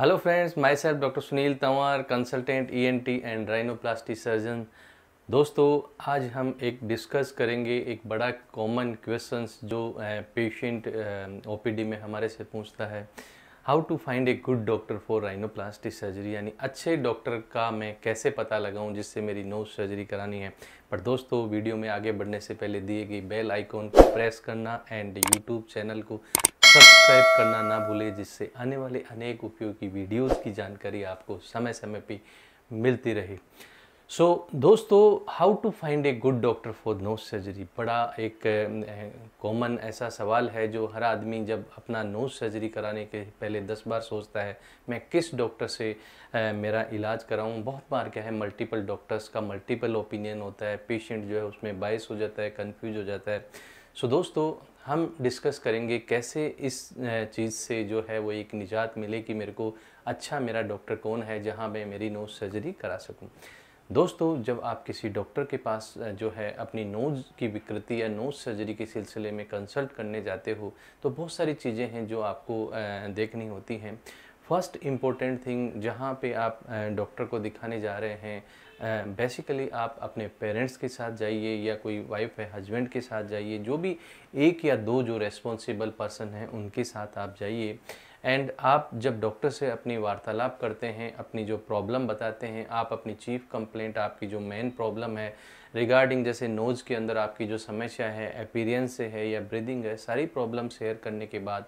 hello friends myself doctor Sunil Tanwar consultant ENT and rhinoplasty surgeon दोस्तों आज हम एक डिस्कस करेंगे एक बड़ा कॉमन क्वेश्चंस जो पेशेंट ओपीडी में हमारे से पूछता है how to find a good doctor for rhinoplastic surgery यानी अच्छे डॉक्टर का मैं कैसे पता लगाऊं जिससे मेरी नोज सर्जरी करानी है पर दोस्तों वीडियो में आगे बढ़ने से पहले दिए गई बेल आइकॉन को प्रेस करना एंड यूट्यूब चैनल को सब्सक्राइब करना ना भूलें जिससे आने वाले अनेक उपयोगी वीडियोस की जानकारी आपको समय समय पे मिलती रहे सो so, दोस्तों how to find a good doctor for nose surgery बड़ा एक कॉमन ऐसा सवाल है जो हर आदमी जब अपना नोज सर्जरी कराने के पहले दस बार सोचता है मैं किस डॉक्टर से ए, मेरा इलाज कराऊं बहुत बार क्या है मल्टीपल डॉक्टर्स का मल्टीपल ओपिनियन होता है पेशेंट जो है उसमें बायस हो जाता है कन्फ्यूज हो जाता है सो so, दोस्तों हम डिस्कस करेंगे कैसे इस चीज़ से जो है वो एक निजात मिले कि मेरे को अच्छा मेरा डॉक्टर कौन है जहाँ मैं मेरी नोज सर्जरी करा सकूँ दोस्तों जब आप किसी डॉक्टर के पास जो है अपनी नोज की विकृति या नोज सर्जरी के सिलसिले में कंसल्ट करने जाते हो तो बहुत सारी चीज़ें हैं जो आपको देखनी होती हैं फर्स्ट इम्पोर्टेंट थिंग जहाँ पे आप डॉक्टर को दिखाने जा रहे हैं बेसिकली आप अपने पेरेंट्स के साथ जाइए या कोई वाइफ है हस्बैंड के साथ जाइए जो भी एक या दो जो रेस्पॉन्सिबल पर्सन हैं उनके साथ आप जाइए एंड आप जब डॉक्टर से अपनी वार्तालाप करते हैं अपनी जो प्रॉब्लम बताते हैं आप अपनी चीफ कंप्लेंट आपकी जो मेन प्रॉब्लम है रिगार्डिंग जैसे नोज़ के अंदर आपकी जो समस्या है अपीरियंस से है या ब्रीदिंग है सारी प्रॉब्लम शेयर करने के बाद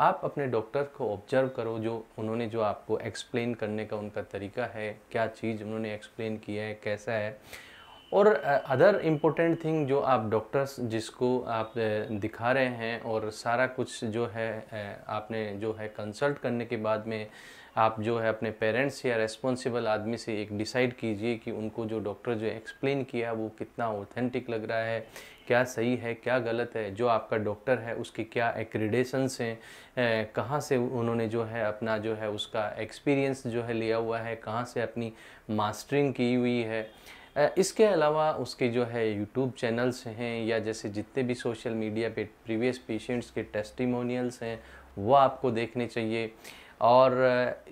आप अपने डॉक्टर को ऑब्जर्व करो जो उन्होंने जो आपको एक्सप्लेन करने का उनका तरीका है क्या चीज़ उन्होंने एक्सप्लेन किया है कैसा है और अदर इम्पोर्टेंट थिंग जो आप डॉक्टर्स जिसको आप दिखा रहे हैं और सारा कुछ जो है आपने जो है कंसल्ट करने के बाद में आप जो है अपने पेरेंट्स या रेस्पॉन्सिबल आदमी से एक डिसाइड कीजिए कि उनको जो डॉक्टर जो एक्सप्लेन किया वो कितना ऑथेंटिक लग रहा है क्या सही है क्या गलत है जो आपका डॉक्टर है उसके क्या एक्रीडेशंस हैं कहाँ से उन्होंने जो है अपना जो है उसका एक्सपीरियंस जो है लिया हुआ है कहाँ से अपनी मास्टरिंग की हुई है इसके अलावा उसके जो है यूट्यूब चैनल्स हैं या जैसे जितने भी सोशल मीडिया पे प्रीवियस पेशेंट्स के टेस्टिमोनियल्स हैं वह आपको देखने चाहिए और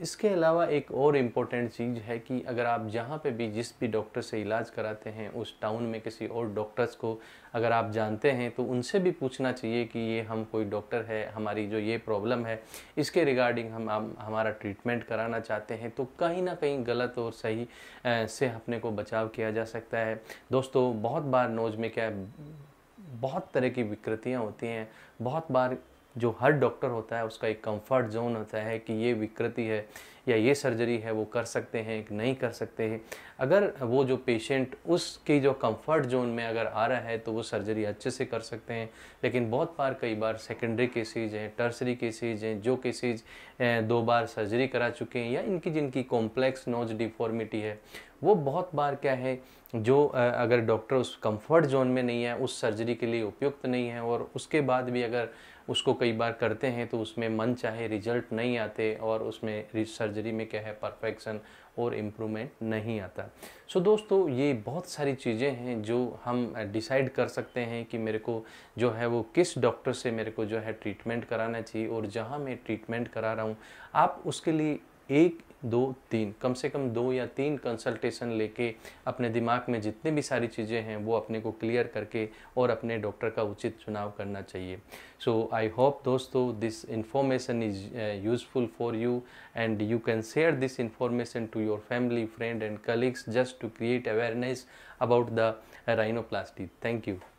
इसके अलावा एक और इम्पोर्टेंट चीज़ है कि अगर आप जहाँ पे भी जिस भी डॉक्टर से इलाज कराते हैं उस टाउन में किसी और डॉक्टर्स को अगर आप जानते हैं तो उनसे भी पूछना चाहिए कि ये हम कोई डॉक्टर है हमारी जो ये प्रॉब्लम है इसके रिगार्डिंग हम हमारा ट्रीटमेंट कराना चाहते हैं तो कहीं ना कहीं गलत और सही से अपने को बचाव किया जा सकता है दोस्तों बहुत बार नोज में क्या बहुत तरह की विकृतियाँ होती हैं बहुत बार जो हर डॉक्टर होता है उसका एक कंफर्ट जोन होता है कि ये विकृति है या ये सर्जरी है वो कर सकते हैं कि नहीं कर सकते हैं अगर वो जो पेशेंट उसकी जो कंफर्ट जोन में अगर आ रहा है तो वो सर्जरी अच्छे से कर सकते हैं लेकिन बहुत बार कई बार सेकेंडरी केसेज हैं टर्सरी केसेज हैं जो केसेज दो बार सर्जरी करा चुके हैं या इनकी जिनकी कॉम्प्लेक्स नोज डिफॉर्मिटी है वो बहुत बार क्या है जो अगर डॉक्टर उस कंफर्ट जोन में नहीं है उस सर्जरी के लिए उपयुक्त नहीं है और उसके बाद भी अगर उसको कई बार करते हैं तो उसमें मन चाहे रिजल्ट नहीं आते और उसमें सर्जरी में क्या है परफेक्शन और इम्प्रूवमेंट नहीं आता सो so, दोस्तों ये बहुत सारी चीज़ें हैं जो हम डिसाइड कर सकते हैं कि मेरे को जो है वो किस डॉक्टर से मेरे को जो है ट्रीटमेंट कराना चाहिए और जहाँ मैं ट्रीटमेंट करा रहा हूँ आप उसके लिए एक दो तीन कम से कम दो या तीन कंसल्टेशन लेके अपने दिमाग में जितनी भी सारी चीज़ें हैं वो अपने को क्लियर करके और अपने डॉक्टर का उचित चुनाव करना चाहिए सो आई होप दोस्तों this information is useful for you and you can share this information to your family friend and colleagues just to create awareness about the rhinoplasty thank you